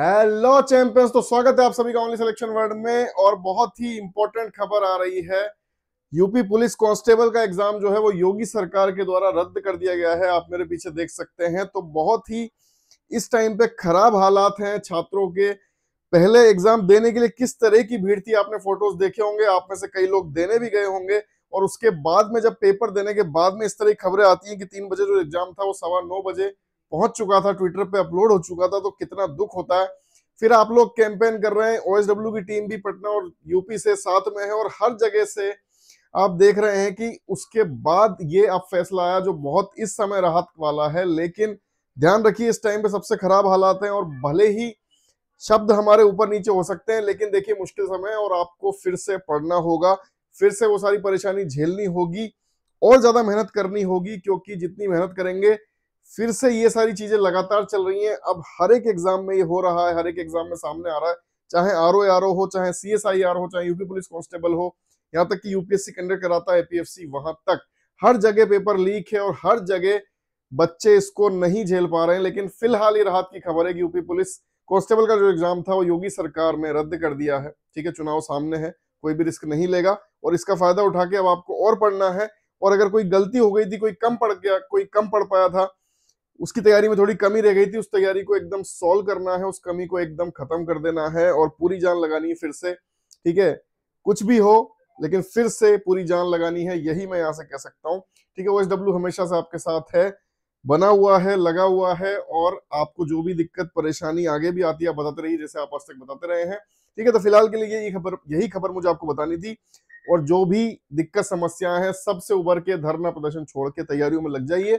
hello champions तो स्वागत है आप सभी का ओनली सिलेक्शन वर्ल्ड में और बहुत ही इंपॉर्टेंट खबर आ रही है यूपी पुलिस कांस्टेबल का एग्जाम जो है वो योगी सरकार के द्वारा रद्द कर दिया गया है आप मेरे पीछे देख सकते हैं तो बहुत ही इस टाइम पे खराब हालात हैं छात्रों के पहले एग्जाम देने के लिए किस तरह की भीड़ थी आपने फोटोज देखे होंगे आप में से कई लोग देने भी गए होंगे और उसके बाद में जब पेपर देने के बाद में इस तरह की खबरें आती हैं कि तीन बजे जो एग्जाम था वो सवा नौ बजे पहुंच चुका था ट्विटर पे अपलोड हो चुका था तो कितना दुख होता है फिर आप लोग कैंपेन कर रहे हैं ओ की टीम भी पटना और यूपी से साथ में है और हर जगह से आप देख रहे हैं कि उसके बाद ये अब फैसला आया जो बहुत इस समय राहत वाला है लेकिन ध्यान रखिए इस टाइम पे सबसे खराब हालात हैं और भले ही शब्द हमारे ऊपर नीचे हो सकते हैं लेकिन देखिए मुश्किल समय है और आपको फिर से पढ़ना होगा फिर से वो सारी परेशानी झेलनी होगी और ज्यादा मेहनत करनी होगी क्योंकि जितनी मेहनत करेंगे फिर से ये सारी चीजें लगातार चल रही हैं अब हर एक एग्जाम में ये हो रहा है हर एक एग्जाम में सामने आ रहा है चाहे आर ओ आर ओ हो चाहे सी एस आई आर हो चाहे यूपी पुलिस कांस्टेबल हो यहाँ तक कि यूपीएससी कंडक्ट कराता है एपीएफसी वहां तक हर जगह पेपर लीक है और हर जगह बच्चे इसको नहीं झेल पा रहे हैं लेकिन फिलहाल ये राहत की खबर है कि यूपी पुलिस कांस्टेबल का जो एग्जाम था वो योगी सरकार ने रद्द कर दिया है ठीक है चुनाव सामने है कोई भी रिस्क नहीं लेगा और इसका फायदा उठा के अब आपको और पढ़ना है और अगर कोई गलती हो गई थी कोई कम पढ़ गया कोई कम पढ़ पाया था उसकी तैयारी में थोड़ी कमी रह गई थी उस तैयारी को एकदम सॉल्व करना है उस कमी को एकदम खत्म कर देना है और पूरी जान लगानी है फिर से ठीक है कुछ भी हो लेकिन फिर से पूरी जान लगानी है यही मैं यहाँ से कह सकता हूँ ठीक है ओ डब्ल्यू हमेशा से आपके साथ है बना हुआ है लगा हुआ है और आपको जो भी दिक्कत परेशानी आगे भी आती है आप बताते रहिए जैसे आप आज तक बताते रहे हैं ठीक है तो फिलहाल के लिए यही खबर यही खबर मुझे आपको बतानी थी और जो भी दिक्कत समस्या है सबसे उभर के धरना प्रदर्शन छोड़ के तैयारियों में लग जाइए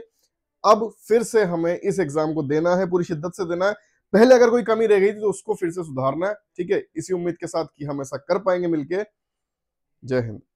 अब फिर से हमें इस एग्जाम को देना है पूरी शिद्दत से देना है पहले अगर कोई कमी रह गई थी तो उसको फिर से सुधारना है ठीक है इसी उम्मीद के साथ कि हम ऐसा कर पाएंगे मिलके जय हिंद